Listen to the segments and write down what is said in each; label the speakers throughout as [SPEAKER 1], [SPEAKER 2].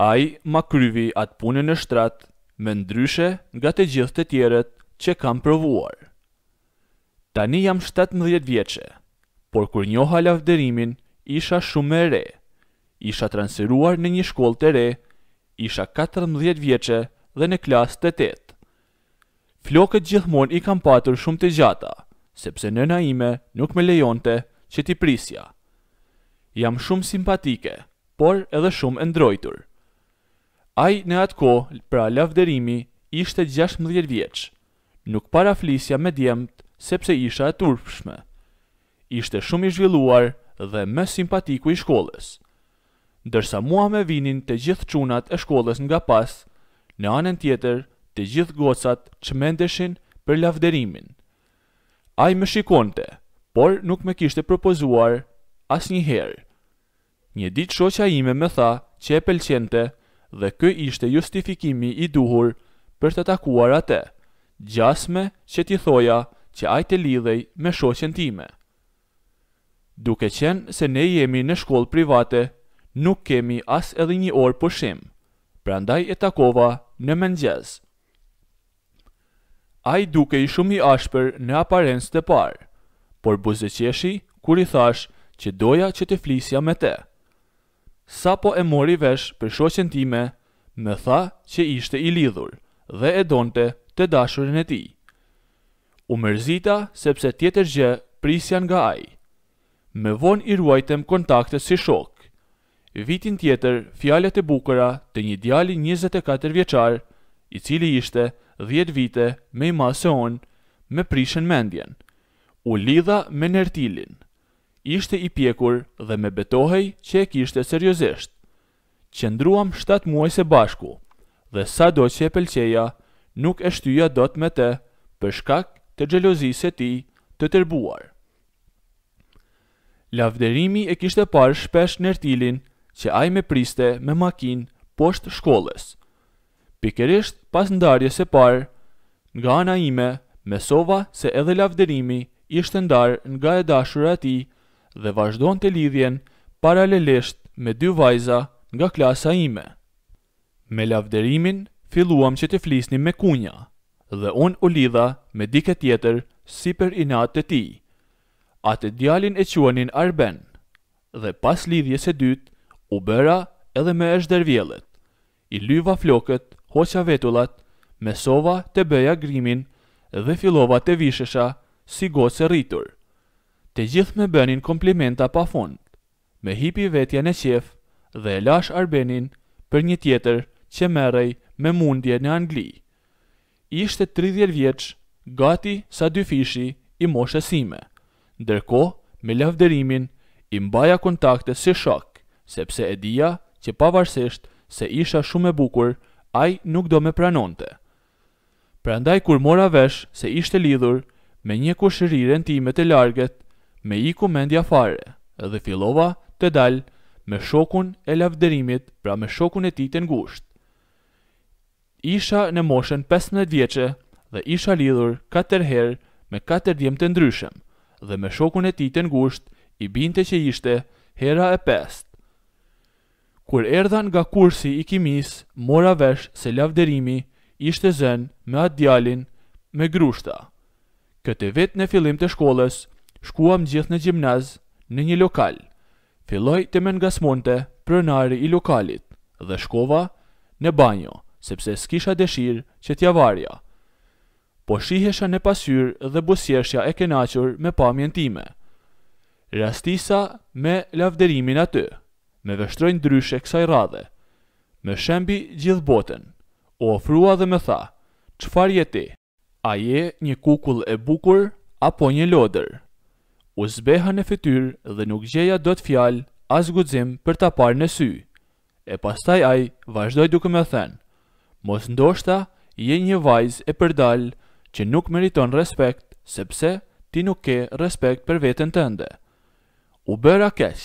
[SPEAKER 1] Ai ma kryvi atë punën në shtratë me ndryshe nga të gjithë të tjeret që kam provuar. Tani jam 17 vjeqe, por kur njoha lafderimin isha shumë e re. Isha transiruar në një shkoll të re, isha 14 vjeqe dhe në klasë të tëtë. Flokët gjithmon i kam patur shumë të gjata, sepse në naime nuk me lejonte që ti prisja. Jam shumë simpatike, por edhe shumë endrojtur. Ai në atë ko, pra lavderimi, ishte 16 vjeqë. Nuk para flisja me djemët, sepse isha e turpshme. Ishte shumë i zhvilluar dhe me simpatiku i shkollës. Dërsa mua me vinin të gjithë qunat e shkollës nga pas, në anën tjetër të gjithë gocat që mendeshin për lavderimin. Ai më shikonte, por nuk me kishte propozuar as një Një ditë shoqa ime me tha që e pëlqente dhe ky ishte justifikimi i duhur për të takuar atë, gjasme që ti thoja që ajtë të lidhej me shoqen time. Duke qenë se ne jemi në shkollë private, nuk kemi as edhe një orë pushim, prandaj e takova në mëngjes. A i duke i shumë i ashpër në aparens të parë, por buzëqeshi kur i thash që doja që të flisja me te sa po e mori vesh për shoqen time, me tha që ishte i lidhur dhe e donte të dashurin e ti. U mërzita sepse tjetër gjë prisjan nga ai. Me von i ruajtem kontakte si shok. Vitin tjetër, fjalet e bukura të një djali 24 vjeçar, i cili ishte 10 vite me i mason se me prishen mendjen. U lidha me nërtilin ishte i pjekur dhe me betohej që e kishte seriosisht. Qëndruam 7 muaj se bashku, dhe sa do që e pëlqeja, nuk e shtyja do të me te, për shkak të gjelozi se ti të tërbuar. Lavderimi e kishte parë shpesh në rtilin që aj me priste me makin poshtë shkollës. Pikerisht pas ndarjes e parë, nga ana ime, sova se edhe lavderimi ishte ndarë nga e dashura ti të dhe vazhdon të lidhjen paralelisht me dy vajza nga klasa ime. Me lavderimin, filluam që të flisnim me kunja, dhe unë u lidha me dike tjetër si për inat të ti. Ate djalin e quanin Arben, dhe pas lidhjes e dytë, u bëra edhe me është dervjelet. I lyva floket, hoqa me mesova të bëja grimin dhe filova të vishesha si gocë rritur të gjithë me bënin komplimenta pa fund, me hipi vetja në qef dhe e lash Arbenin për një tjetër që merej me mundje në Angli. Ishte 30 vjeç, gati sa dy fishi i sime, ndërko me lafderimin i mbaja kontakte si shok, sepse e dia që pavarsisht se isha shumë e bukur, aj nuk do me pranonte. Prandaj kur mora vesh se ishte lidhur me një kushërirën ti me të largët me iku mendja fare dhe fillova të dal me shokun e lavdërimit, pra me shokun e tij të ngushtë. Isha në moshën 15 vjeqe, dhe isha lidhur 4 herë me 4 djem të ndryshëm dhe me shokun e tij të ngushtë i binte që ishte hera e 5. Kur erdhan nga kursi i kimis, mora vesh se lavdërimi ishte zën me atë djalin me grushta. Këtë vit në fillim të shkollës, shkuam gjithë në gjimnaz në një lokal. Filoj të me nga smonte prënari i lokalit dhe shkova në banjo, sepse s'kisha dëshirë që t'ja varja. Po shihesha në pasyr dhe busjeshja e kenachur me pamjen time. Rastisa me lavderimin aty, me vështrojnë dryshe kësaj radhe, me shembi gjithë botën, o ofrua dhe me tha, qëfar jeti, a je një kukull e bukur apo një lodër? u zbeha në fytyr dhe nuk gjeja do të fjalë as guxim për ta parë në sy. E pastaj ai vazhdoi duke më thënë: "Mos ndoshta je një vajzë e përdal që nuk meriton respekt, sepse ti nuk ke respekt për veten tënde." U bëra keq,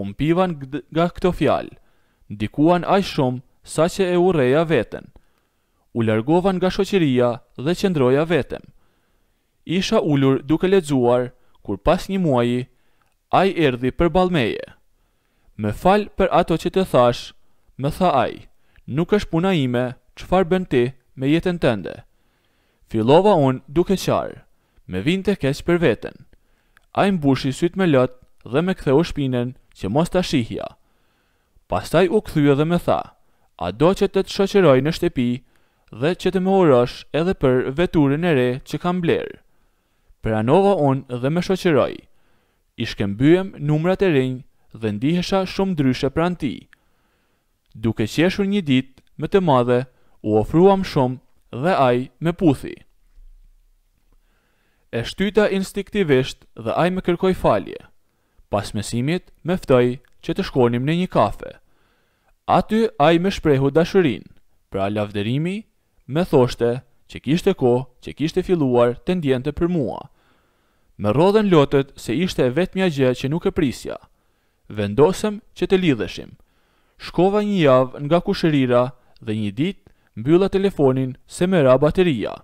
[SPEAKER 1] u mpivan nga këto fjalë, ndikuan aq shumë sa që e urreja veten. U largova nga shoqëria dhe qëndroja vetëm. Isha ulur duke lexuar, kur pas një muaji, a i erdi për balmeje. Me falë për ato që të thash, me tha a i, nuk është puna ime, farë bën ti me jetën tënde. Filova unë duke qarë, me vinte kesh për veten. A i mbushi sytë me lotë dhe me ktheu shpinën që mos të shihja. Pastaj u këthyë dhe me tha, a do që të të shoqeroj në shtepi dhe që të me urosh edhe për veturin e re që kam blerë. Peranova unë dhe me shoqeroj. I shkembyem numrat e rinj dhe ndihesha shumë dryshe pra në ti. Duke qeshur një dit, me të madhe, u ofruam shumë dhe aj me puthi. E shtyta instiktivisht dhe aj me kërkoj falje. Pas mesimit, me ftoj që të shkonim në një kafe. Aty aj me shprehu dashurinë. pra lavderimi, me thoshte që kishte ko që kishte filuar të ndjente për mua me rodhen lotët se ishte e vetë mja gjë që nuk e prisja. Vendosëm që të lidheshim. Shkova një javë nga kushërira dhe një dit mbylla telefonin se mëra bateria.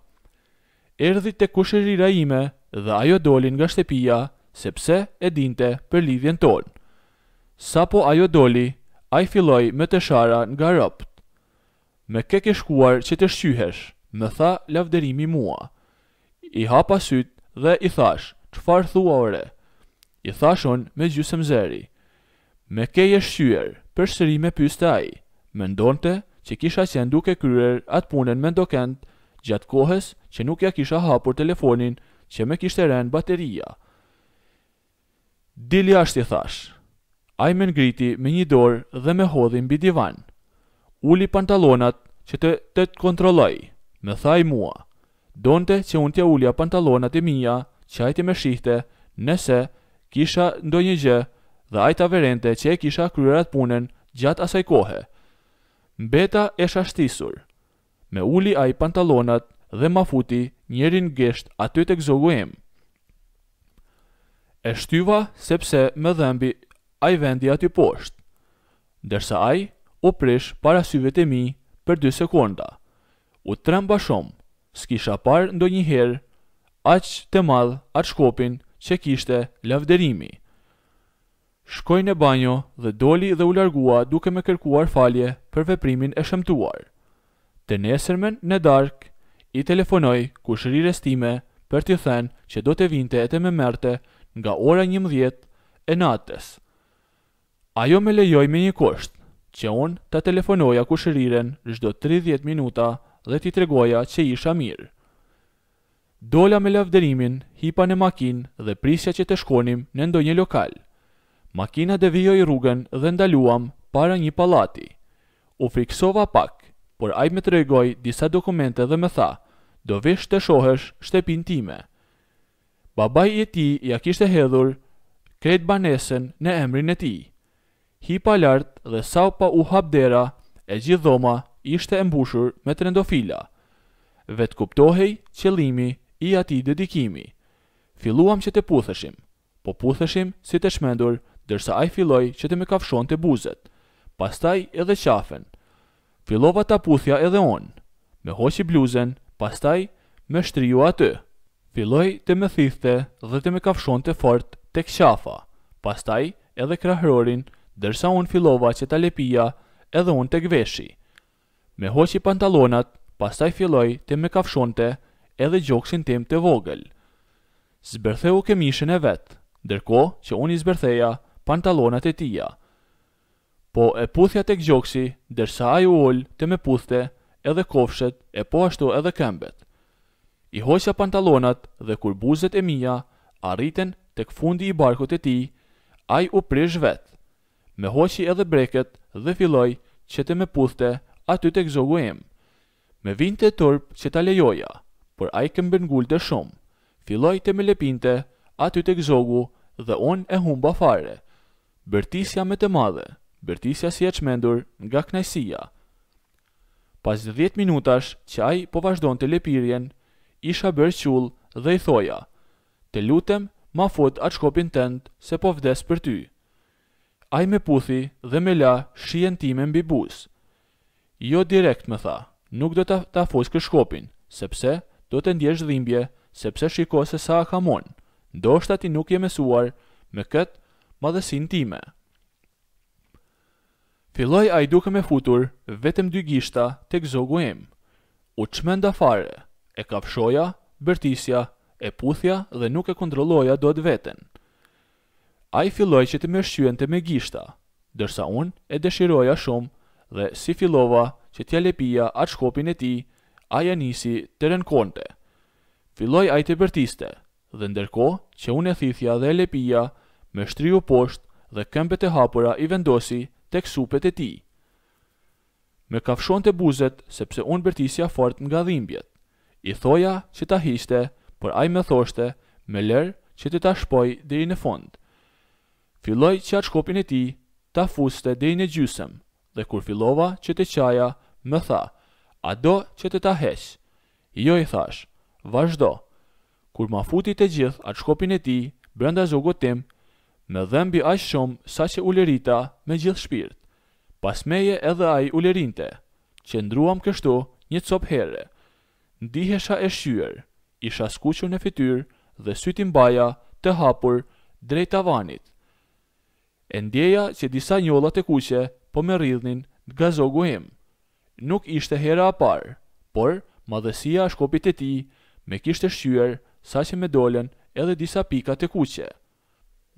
[SPEAKER 1] Erdhit të kushërira ime dhe ajo dolin nga shtepia sepse e dinte për lidhjen tonë. Sa po ajo doli, a i filoj me të shara nga rëpt. Me ke ke shkuar që të shqyhesh, me tha lavderimi mua. I hapa sytë dhe i thashë, qëfar thua ore? I thashon me gjusëm zeri. Me keje shqyër, për shëri me pyste aji. Me ndonëte që kisha qenë duke kryer atë punën me ndokend, gjatë kohës që nuk ja kisha hapur telefonin që me kishte rënë bateria. Dili ashtë i thash. Ai me ngriti me një dorë dhe me hodhin bi divan. Uli pantalonat që të të, të kontrolloj, me thaj mua. Donte që unë tja ulja pantalonat e mija ajti me shihte nëse kisha ndoj një gjë dhe ajta verente që e kisha kryrat punen gjatë asaj kohe. Mbeta e shashtisur, me uli a i pantalonat dhe ma futi njerin gësht aty të këzogu em. E shtyva sepse me dhembi a i vendi aty poshtë, dërsa a i u prish para syve të mi për dy sekonda. U të rëmba shumë, s'kisha par ndo njëherë aqë të madhë atë shkopin që kishte lavderimi. Shkoj në banjo dhe doli dhe u largua duke me kërkuar falje për veprimin e shëmtuar. Të nesërmen në dark, i telefonoj ku time për të thënë që do të vinte e të me merte nga ora një mëdhjet e natës. Ajo me lejoj me një kosht, që unë të telefonoja kushëriren rrështë 30 minuta dhe ti tregoja që isha mirë. Dolla me lavderimin, hipa në makinë dhe prisja që të shkonim në ndonjë lokal. Makina devijoi rrugën dhe ndaluam para një pallati. U friksova pak, por ai më tregoi disa dokumente dhe më tha: "Do vesh të shohësh shtëpinë time." Babai i tij ja kishte hedhur kretë banesën në emrin e tij. Hipa lart dhe sa pa u hap dera, e gjithë dhoma ishte e mbushur me trendofila. Vet kuptohej qëllimi i ati dedikimi. Filuam që të putheshim, po putheshim si të shmendur, dërsa aj filoj që të me kafshon të buzet, pastaj edhe qafen. Filova ta puthja edhe on, me hoqi bluzen, pastaj me shtriju atë. Filoj të me thithte dhe të me kafshon të fort të kshafa, pastaj edhe krahërorin, dërsa unë filova që ta lepia edhe unë të gveshi. Me hoqi pantalonat, pastaj filoj të me kafshon të edhe gjoksin tim të vogël. u kemishin e vetë, dërko që unë i zbertheja pantalonat e tia. Po e puthja të gjoksi, dërsa a ju ullë të me puthte, edhe kofshet, e po ashtu edhe këmbet. I hoqja pantalonat dhe kur buzet e mija arriten të këfundi i barkut e ti, a u prish vetë. Me hoqi edhe breket dhe filloj që të me puthte aty të këzogu Me vinte të tërpë që ta lejoja por a i këmbën të shumë. Filoj të me lepinte, aty të këzogu, dhe on e humba fare. Bërtisja me të madhe, bërtisja si e qmendur nga knajsia. Pas 10 minutash që i po vazhdon të lepirjen, isha bërë qullë dhe i thoja, të lutem ma fot atë shkopin tëndë se po vdes për ty. i me puthi dhe me la shien ti me mbi Jo direkt me tha, nuk do të ta fosë kë shkopin, sepse do të ndjesh dhimbje sepse shiko se sa ka mon. Ndoshta ti nuk je mësuar me këtë madhësinë time. Filoj a i duke me futur vetëm dy gishta të këzogu em. U qmenda fare, e kafshoja, bërtisja, e puthja dhe nuk e kontrolloja do të veten. A i filoj që të me shqyën të me gishta, dërsa unë e dëshiroja shumë dhe si fillova që t'ja lepia atë shkopin e ti, aja nisi të renkonte, Filoj aj të bërtiste, dhe ndërko që unë e thithja dhe e lepia, me shtriu poshtë dhe këmpet e hapura i vendosi të kësupet e ti. Me kafshon të buzet, sepse unë bërtisja fort nga dhimbjet. I thoja që ta hishte për aj me thoshte, me lërë që të ta shpoj dhe i në fond. Filoj që atë shkopin e ti, ta fuste dhe i në gjysëm, dhe kur filova që të qaja, me thaë. tha, a do që të ta hesh? Jo i thash, vazhdo. Kur ma futi të gjithë atë shkopin e ti, brenda zogot tim, me dhembi aq shumë sa që ulerita me gjithë shpirt. Pas meje edhe aj ulerinte, që ndruam kështu një copë herë. Ndihesha e shqyër, isha skuqër në fityr dhe sytim baja të hapur drejt tavanit. E ndjeja që disa njollat e kuqe po me rridhnin nga zogu imë nuk ishte hera a parë, por madhësia shkopit e ti me kishte shqyër sa që me dolen edhe disa pikat e kuqe.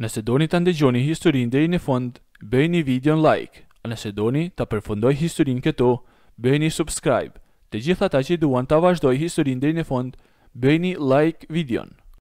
[SPEAKER 1] Nëse doni të ndegjoni historin dhe i në fond, bëj një video në like, a nëse doni të përfundoj historin këto, bëj një subscribe, të gjitha ta që duan të vazhdoj historin dhe i në fond, bëj një like videon.